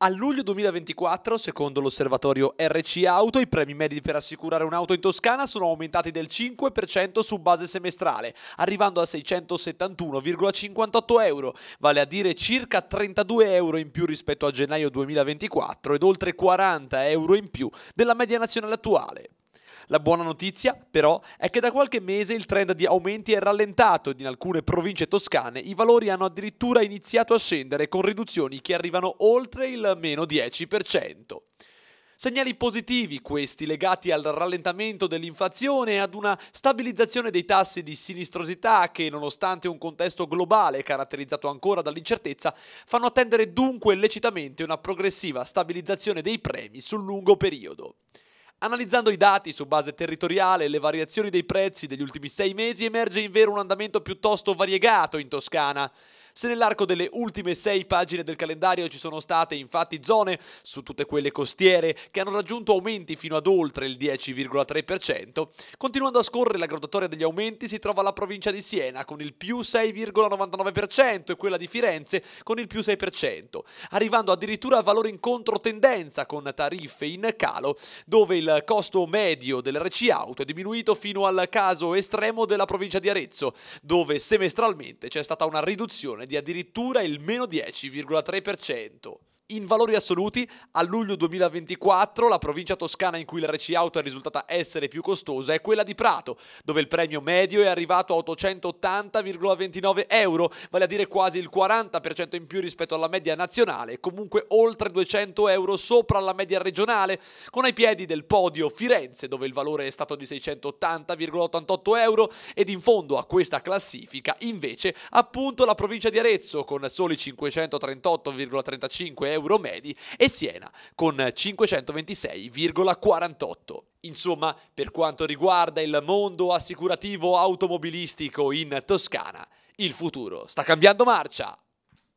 A luglio 2024, secondo l'osservatorio RC Auto, i premi medi per assicurare un'auto in Toscana sono aumentati del 5% su base semestrale, arrivando a 671,58 euro, vale a dire circa 32 euro in più rispetto a gennaio 2024 ed oltre 40 euro in più della media nazionale attuale. La buona notizia, però, è che da qualche mese il trend di aumenti è rallentato ed in alcune province toscane i valori hanno addirittura iniziato a scendere con riduzioni che arrivano oltre il meno 10%. Segnali positivi questi legati al rallentamento dell'inflazione e ad una stabilizzazione dei tassi di sinistrosità che, nonostante un contesto globale caratterizzato ancora dall'incertezza, fanno attendere dunque lecitamente una progressiva stabilizzazione dei premi sul lungo periodo. Analizzando i dati su base territoriale e le variazioni dei prezzi degli ultimi sei mesi emerge invero un andamento piuttosto variegato in Toscana. Se nell'arco delle ultime sei pagine del calendario ci sono state infatti zone, su tutte quelle costiere, che hanno raggiunto aumenti fino ad oltre il 10,3%, continuando a scorrere la graduatoria degli aumenti si trova la provincia di Siena con il più 6,99% e quella di Firenze con il più 6%, arrivando addirittura a valori in controtendenza con tariffe in calo, dove il costo medio dell'RC auto è diminuito fino al caso estremo della provincia di Arezzo, dove semestralmente c'è stata una riduzione di addirittura il meno 10,3%. In valori assoluti, a luglio 2024 la provincia toscana in cui l'RC Auto è risultata essere più costosa è quella di Prato, dove il premio medio è arrivato a 880,29 euro, vale a dire quasi il 40% in più rispetto alla media nazionale, e comunque oltre 200 euro sopra la media regionale, con ai piedi del podio Firenze, dove il valore è stato di 680,88 euro, ed in fondo a questa classifica invece appunto la provincia di Arezzo, con soli 538,35 euro euro medi e Siena con 526,48. Insomma, per quanto riguarda il mondo assicurativo automobilistico in Toscana, il futuro sta cambiando marcia.